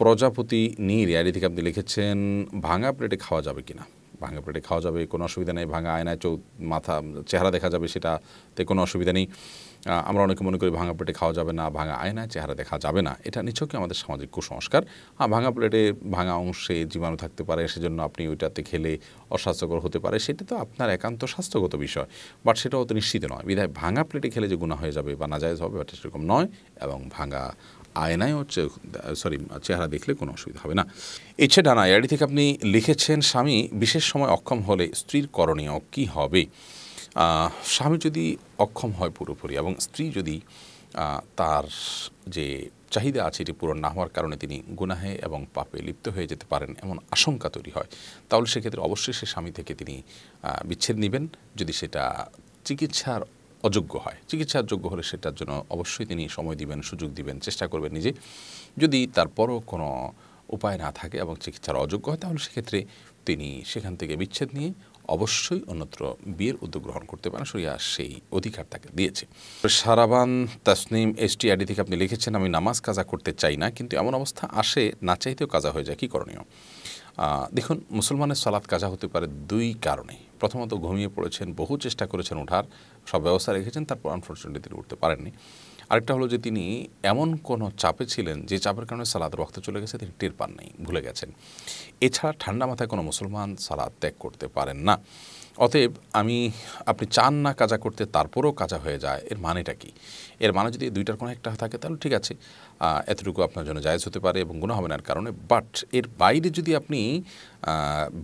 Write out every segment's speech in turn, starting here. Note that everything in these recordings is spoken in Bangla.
প্রজাপতি নীর এর থেকে আপনি লিখেছেন ভাঙা প্লেটে খাওয়া যাবে কিনা ভাঙা প্লেটে খাওয়া যাবে কোনো অসুবিধা নেই ভাঙা আয়নায় চৌ মাথা চেহারা দেখা যাবে সেটাতে কোনো অসুবিধা নেই আমরা অনেকে মনে করি ভাঙা প্লেটে খাওয়া যাবে না ভাঙা আয়নায় চেহারা দেখা যাবে না এটা নিছকই আমাদের সামাজিক কুসংস্কার আর ভাঙা প্লেটে ভাঙা অংশে জীবাণু থাকতে পারে সেজন্য আপনি ওইটাতে খেলে অস্বাস্থ্যকর হতে পারে সেটা তো আপনার একান্ত স্বাস্থ্যগত বিষয় বাট সেটাও তো নিশ্চিত নয় বিধায় ভাঙা প্লেটে খেলে যে গুণা হয়ে যাবে বা না যায় হবে সেরকম নয় এবং ভাঙা আয়নায় হচ্ছে সরি চেহারা দেখলে কোনো অসুবিধা হবে না ইচ্ছে ডানা এআডি থেকে আপনি লিখেছেন স্বামী বিশেষ সময় অক্ষম হলে স্ত্রীর করণীয় কি হবে স্বামী যদি অক্ষম হয় পুরোপুরি এবং স্ত্রী যদি তার যে চাহিদা আছে এটি পূরণ না হওয়ার কারণে তিনি গুনাহে এবং পাপে লিপ্ত হয়ে যেতে পারেন এমন আশঙ্কা তৈরি হয় তাহলে সেক্ষেত্রে অবশ্যই সে স্বামী থেকে তিনি বিচ্ছেদ নেবেন যদি সেটা চিকিৎসার অযোগ্য হয় চিকিৎসার যোগ্য হলে সেটার জন্য অবশ্যই তিনি সময় দিবেন সুযোগ দিবেন চেষ্টা করবেন নিজে যদি তারপরও কোনো উপায় না থাকে এবং চিকিৎসার অযোগ্য হয় তাহলে সেক্ষেত্রে তিনি সেখান থেকে বিচ্ছেদ নিয়ে অবশ্যই অন্যত্র বিয়ের উদ্যোগ গ্রহণ করতে পারেন সরিয়া সেই অধিকার তাকে দিয়েছে সারাবান তাসনিম এসটি আইডি থেকে আপনি লিখেছেন আমি নামাজ কাজা করতে চাই না কিন্তু এমন অবস্থা আসে না চাইতেও কাজা হয়ে যায় কী করণীয় দেখুন মুসলমানের সালাদ কাজা হতে পারে দুই কারণে প্রথমত ঘুমিয়ে পড়েছেন বহু চেষ্টা করেছেন ওঠার সব ব্যবস্থা রেখেছেন তারপর আনফর্চুনেটলি তিনি উঠতে পারেননি আরেকটা হলো যে তিনি এমন কোনো চাপে ছিলেন যে চাপের কারণে সালাদ রক্ত চলে গেছে তিনি টের পান নাই ভুলে গেছেন এছাড়া ঠান্ডা মাথায় কোনো মুসলমান সালাদ ত্যাগ করতে পারেন না অতএব আমি আপনি চান না কাজা করতে তারপরেও কাজা হয়ে যায় এর মানেটা কি এর মানে যদি দুইটার কোনো একটা থাকে তাহলে ঠিক আছে এতটুকু আপনার জন্য জায়জ হতে পারে এবং গুণ হবে না কারণে বাট এর বাইরে যদি আপনি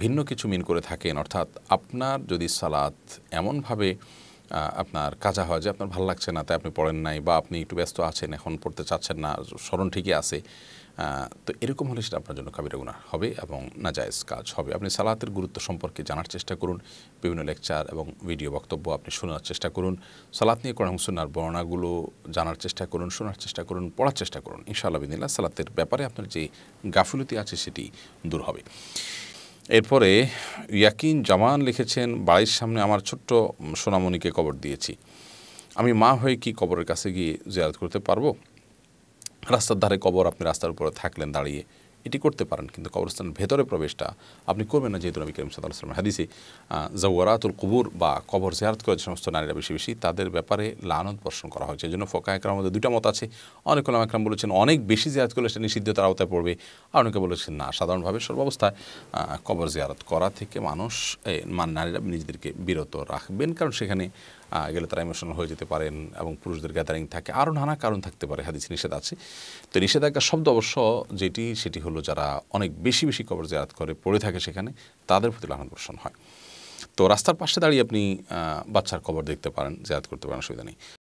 ভিন্ন কিছু মিন করে থাকেন অর্থাৎ আপনার যদি সালাত এমনভাবে আপনার কাজা হয় যে আপনার ভালো লাগছে না তাই আপনি পড়েন নাই বা আপনি একটু ব্যস্ত আছেন এখন পড়তে চাচ্ছেন না স্মরণ ঠিকই আছে তো এরকম হলে সেটা আপনার জন্য কাবিরা গুণা হবে এবং নাজায়জ কাজ হবে আপনি সালাতের গুরুত্ব সম্পর্কে জানার চেষ্টা করুন বিভিন্ন লেকচার এবং ভিডিও বক্তব্য আপনি শোনার চেষ্টা করুন সালাত নিয়ে কোরআন সুনার বর্ণাগুলো জানার চেষ্টা করুন শোনার চেষ্টা করুন পড়ার চেষ্টা করুন ইনশাআল্লাহ বিদিল্লা সালাতের ব্যাপারে আপনার যে গাফিলতি আছে সেটি দূর হবে এরপরে ইয়াকিন জামান লিখেছেন বাড়ির সামনে আমার ছোট্ট সোনামণিকে কবর দিয়েছি আমি মা হয়ে কি কবরের কাছে গিয়ে জিয়ারত করতে পারবো রাস্তার ধারে কবর আপনি রাস্তার উপরে থাকলেন দাঁড়িয়ে এটি করতে পারেন কিন্তু কবরস্থানের ভেতরে প্রবেশটা আপনি করবেন না যেহেতু নবী করিম সাল্লাহ সাল্লামের হাদিসে জাওয়ারাতুল কবুর বা কবর জেহারত করে যে সমস্ত নারীরা বেশি বেশি তাদের ব্যাপারে লানত বর্ষণ করা হয়েছে এই জন্য ফোকা একরামের মধ্যে দুটা মত আছে অনেক কলাম একরাম বলেছেন অনেক বেশি জেহাত করলে সেটা তার আওতায় পড়বে আর অনেকে বলেছেন না সাধারণভাবে সর্বাবস্থায় কবর জেয়ারত করা থেকে মানুষ নারীরা নিজেদেরকে বিরত রাখবেন কারণ সেখানে গেলে তারা ইমোশনাল হয়ে যেতে পারেন এবং পুরুষদের গ্যাদারিং থাকে আরও নানা কারণ থাকতে পারে হাদিস নিষেধ আছে তো নিষেধাজ্ঞা শব্দ অবশ্য যেটি সেটি হলো যারা অনেক বেশি বেশি কবর জায়াত করে পড়ে থাকে সেখানে তাদের প্রতি লালন বর্ষণ হয় তো রাস্তার পাশে দাঁড়িয়ে আপনি বাচ্চার কবর দেখতে পারেন জায়াত করতে পারেন অসুবিধা নেই